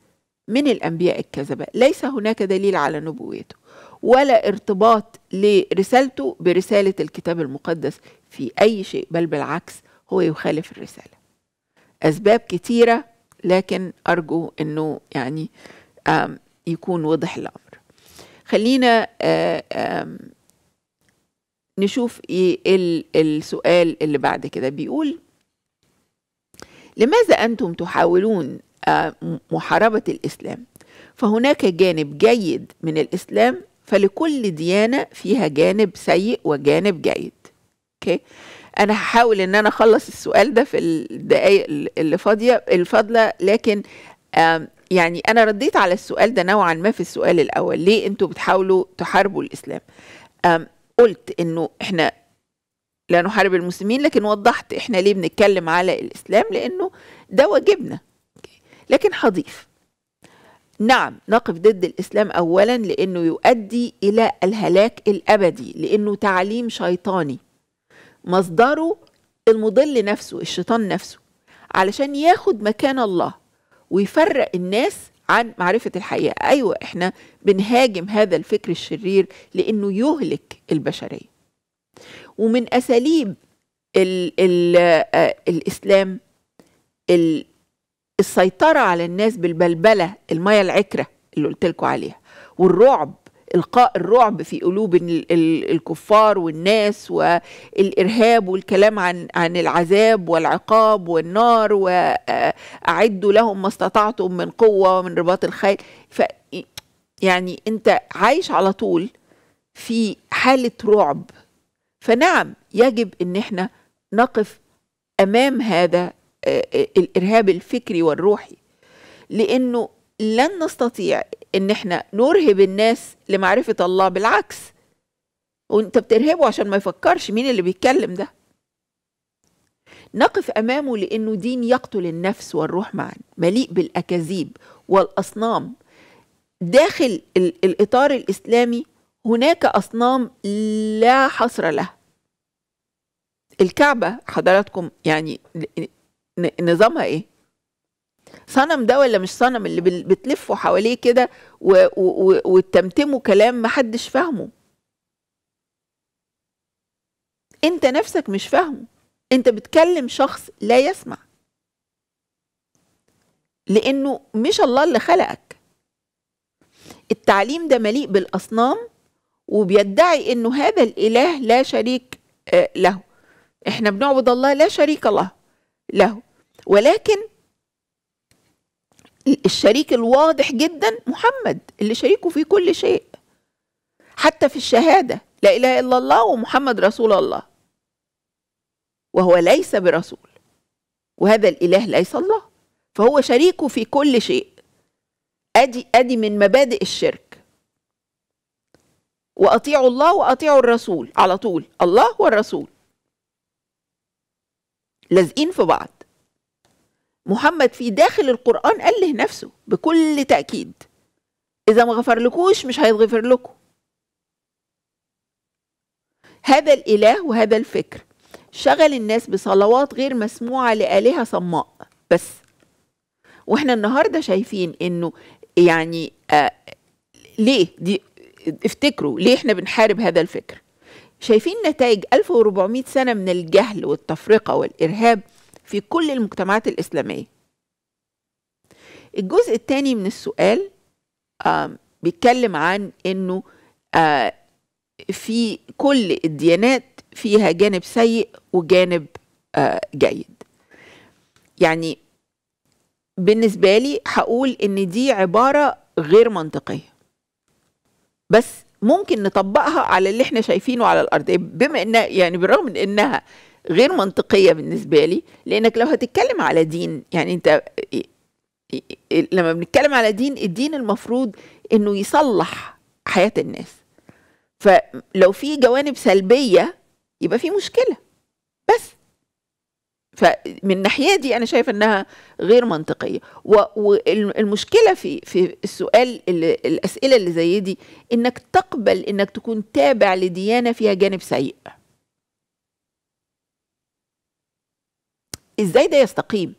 من الانبياء الكذبه ليس هناك دليل على نبوته ولا ارتباط لرسالته برساله الكتاب المقدس في اي شيء بل بالعكس هو يخالف الرساله اسباب كتيره لكن ارجو انه يعني يكون وضح الامر خلينا آه، نشوف ايه السؤال اللي بعد كده بيقول لماذا انتم تحاولون آه، محاربه الاسلام فهناك جانب جيد من الاسلام فلكل ديانه فيها جانب سيء وجانب جيد اوكي انا هحاول ان انا اخلص السؤال ده في الدقائق اللي فاضيه الفاضله لكن يعني انا رديت على السؤال ده نوعا ما في السؤال الاول ليه انتوا بتحاولوا تحاربوا الاسلام قلت انه احنا لا نحارب المسلمين لكن وضحت احنا ليه بنتكلم على الاسلام لانه ده واجبنا لكن حضيف نعم نقف ضد الاسلام اولا لانه يؤدي الى الهلاك الابدي لانه تعليم شيطاني مصدره المضل نفسه الشيطان نفسه علشان ياخد مكان الله ويفرق الناس عن معرفة الحقيقة أيوة إحنا بنهاجم هذا الفكر الشرير لأنه يهلك البشرية ومن أساليب الـ الـ آه، الإسلام الـ السيطرة على الناس بالبلبلة المية العكرة اللي قلت لكم عليها والرعب إلقاء الرعب في قلوب الكفار والناس والإرهاب والكلام عن عن العذاب والعقاب والنار وأعدوا لهم ما استطعتم من قوة ومن رباط الخيل ف يعني أنت عايش على طول في حالة رعب فنعم يجب أن احنا نقف أمام هذا آه، آه، الإرهاب الفكري والروحي لأنه لن نستطيع ان احنا نرهب الناس لمعرفه الله بالعكس وانت بترهبه عشان ما يفكرش مين اللي بيتكلم ده نقف امامه لانه دين يقتل النفس والروح معا مليء بالاكاذيب والاصنام داخل الاطار الاسلامي هناك اصنام لا حصر لها الكعبه حضراتكم يعني نظامها ايه صنم ده ولا مش صنم اللي بتلفه حواليه كده وتمتمه كلام محدش فاهمه انت نفسك مش فاهمه انت بتكلم شخص لا يسمع لانه مش الله اللي خلقك التعليم ده مليء بالاصنام وبيدعي انه هذا الاله لا شريك آه، له احنا بنعبد الله لا شريك له له ولكن الشريك الواضح جدا محمد اللي شريكه في كل شيء حتى في الشهاده لا اله الا الله ومحمد رسول الله وهو ليس برسول وهذا الاله ليس الله فهو شريكه في كل شيء ادي ادي من مبادئ الشرك واطيعوا الله واطيعوا الرسول على طول الله والرسول لازقين في بعض محمد في داخل القرآن أله نفسه بكل تأكيد إذا ما غفر لكوش مش هيتغفر لكم هذا الإله وهذا الفكر شغل الناس بصلوات غير مسموعة لآلهة صماء بس واحنا النهاردة شايفين انه يعني آه ليه دي افتكروا ليه احنا بنحارب هذا الفكر شايفين نتائج 1400 سنة من الجهل والتفرقة والإرهاب في كل المجتمعات الإسلامية الجزء الثاني من السؤال بيتكلم عن أنه آه، في كل الديانات فيها جانب سيء وجانب آه، جيد يعني بالنسبة لي هقول إن دي عبارة غير منطقية بس ممكن نطبقها على اللي احنا شايفينه على الأرض بما إن يعني بالرغم من إنها غير منطقية بالنسبة لي لأنك لو هتتكلم على دين يعني أنت لما بنتكلم على دين الدين المفروض أنه يصلح حياة الناس فلو في جوانب سلبية يبقى في مشكلة بس فمن الناحية دي أنا شايفة أنها غير منطقية والمشكلة في في السؤال اللي الأسئلة اللي زي دي إنك تقبل إنك تكون تابع لديانة فيها جانب سيء ازاي ده يستقيم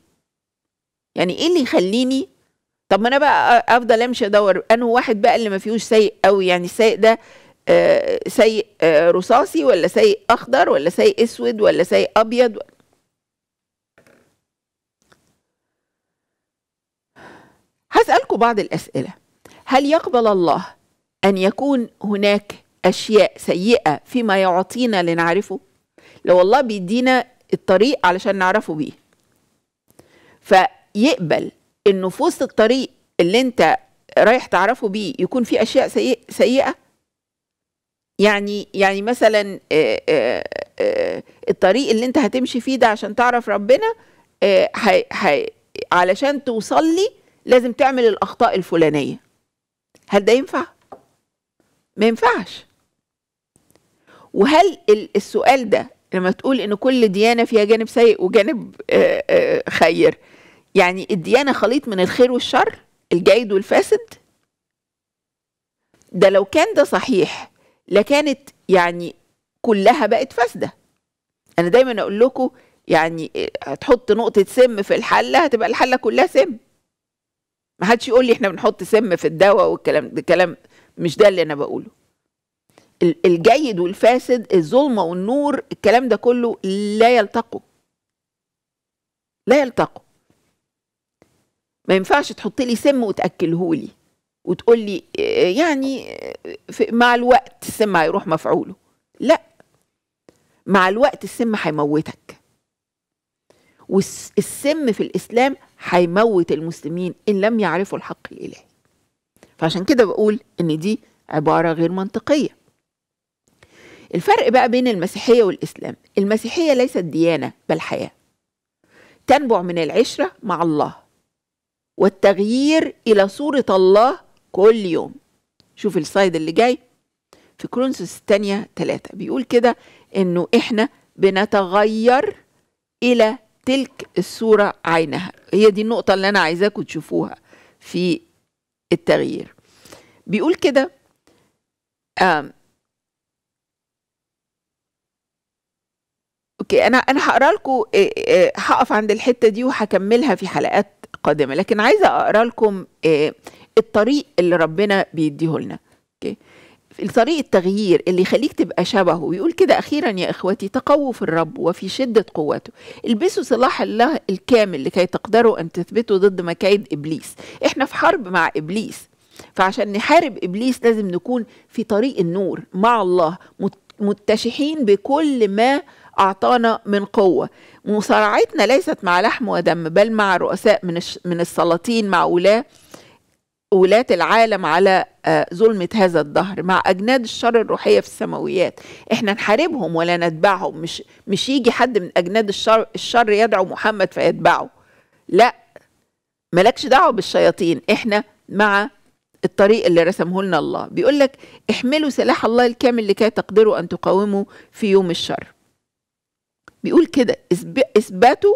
يعني ايه اللي يخليني طب ما انا بقى افضل امشي ادور انه واحد بقى اللي ما فيهوش سيء قوي يعني السيء ده آه سيء آه رصاصي ولا سيء اخضر ولا سيء اسود ولا سيء ابيض هسألكم بعض الأسئلة هل يقبل الله أن يكون هناك أشياء سيئة فيما يعطينا لنعرفه؟ لو الله بيدينا الطريق علشان نعرفه بيه فيقبل انه في وسط الطريق اللي انت رايح تعرفه بيه يكون في اشياء سيئه يعني يعني مثلا الطريق اللي انت هتمشي فيه ده عشان تعرف ربنا علشان توصل لي لازم تعمل الاخطاء الفلانيه هل ده ينفع ما ينفعش وهل السؤال ده لما تقول ان كل ديانه فيها جانب سيء وجانب آه، آه، خير يعني الديانه خليط من الخير والشر الجيد والفاسد ده لو كان ده صحيح لكانت يعني كلها بقت فاسده انا دايما اقول لكم يعني آه، هتحط نقطه سم في الحله هتبقى الحله كلها سم ما حدش يقول لي احنا بنحط سم في الدواء والكلام ده كلام مش ده اللي انا بقوله الجيد والفاسد الظلمة والنور الكلام ده كله لا يلتقوا لا يلتقوا ما ينفعش تحط لي سم وتأكله لي وتقول لي يعني مع الوقت السم هيروح مفعوله لا مع الوقت السم هيموتك والسم في الإسلام هيموت المسلمين إن لم يعرفوا الحق الإلهي فعشان كده بقول إن دي عبارة غير منطقية الفرق بقى بين المسيحية والإسلام المسيحية ليست ديانة بل حياة تنبع من العشرة مع الله والتغيير إلى صورة الله كل يوم شوف السايد اللي جاي في كرونسوس الثانية ثلاثة بيقول كده إنه إحنا بنتغير إلى تلك الصورة عينها هي دي النقطة اللي أنا عايزاكم تشوفوها في التغيير بيقول كده انا انا هقرا لكم هقف عند الحته دي وهكملها في حلقات قادمه لكن عايزه اقرا لكم الطريق اللي ربنا بيديه لنا اوكي الطريق التغيير اللي يخليك تبقى شبهه ويقول كده أخيرا يا إخوتي تقووا في الرب وفي شدة قوته البسوا سلاح الله الكامل لكي تقدروا أن تثبتوا ضد مكايد إبليس إحنا في حرب مع إبليس فعشان نحارب إبليس لازم نكون في طريق النور مع الله متشحين بكل ما آه أعطانا من قوة مصارعتنا ليست مع لحم ودم بل مع رؤساء من, من السلاطين مع ولاة ولاة العالم على آه، ظلمة هذا الدهر مع أجناد الشر الروحية في السماويات احنا نحاربهم ولا نتبعهم مش, مش يجي حد من أجناد الشر, الشر يدعو محمد فيتبعه لا ملكش دعوة بالشياطين احنا مع الطريق اللي رسمه لنا الله بيقول لك احملوا سلاح الله الكامل لكي تقدروا أن تقاوموا في يوم الشر بيقول كده اثبتوا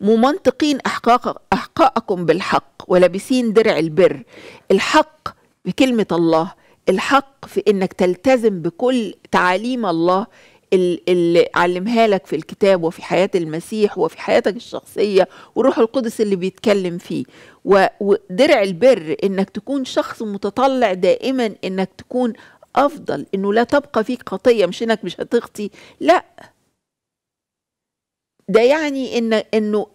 ممنطقين احقاق احقاقكم بالحق ولابسين درع البر الحق بكلمه الله الحق في انك تلتزم بكل تعاليم الله اللي علمها لك في الكتاب وفي حياة المسيح وفي حياتك الشخصية وروح القدس اللي بيتكلم فيه ودرع البر انك تكون شخص متطلع دائما انك تكون افضل انه لا تبقى فيك خطية مش انك مش هتخطي لا ده يعني إن إنه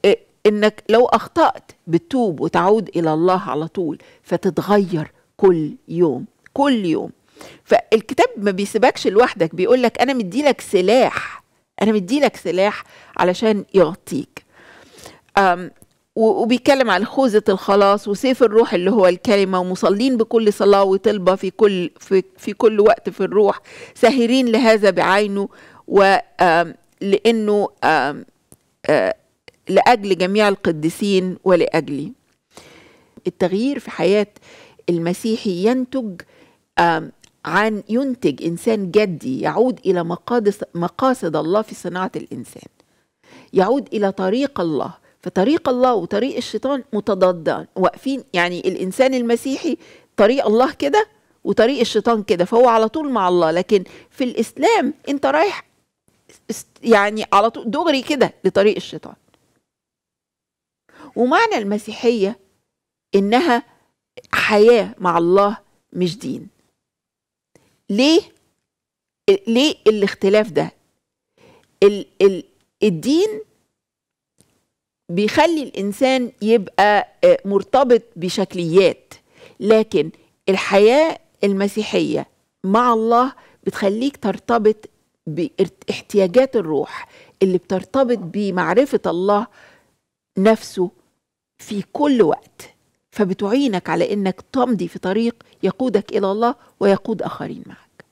إنك لو أخطأت بتتوب وتعود إلى الله على طول فتتغير كل يوم كل يوم فالكتاب ما بيسيبكش لوحدك بيقول لك أنا مدي لك سلاح أنا مدي لك سلاح علشان يغطيك وبيتكلم عن خوذة الخلاص وسيف الروح اللي هو الكلمة ومصلين بكل صلاة وطلبة في كل في, في كل وقت في الروح ساهرين لهذا بعينه ولأنه آه، لاجل جميع القديسين ولاجلي التغيير في حياه المسيحي ينتج عن ينتج انسان جدي يعود الى مقادس مقاصد الله في صناعه الانسان يعود الى طريق الله فطريق الله وطريق الشيطان متضادان واقفين يعني الانسان المسيحي طريق الله كده وطريق الشيطان كده فهو على طول مع الله لكن في الاسلام انت رايح يعني على طول دغري كده لطريق الشيطان ومعنى المسيحية إنها حياة مع الله مش دين ليه ليه الاختلاف ده ال ال الدين بيخلي الإنسان يبقى آه، مرتبط بشكليات لكن الحياة المسيحية مع الله بتخليك ترتبط باحتياجات الروح اللي بترتبط بمعرفة الله نفسه في كل وقت فبتعينك على انك تمضي في طريق يقودك الى الله ويقود اخرين معك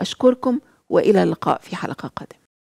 اشكركم والى اللقاء في حلقه قادمه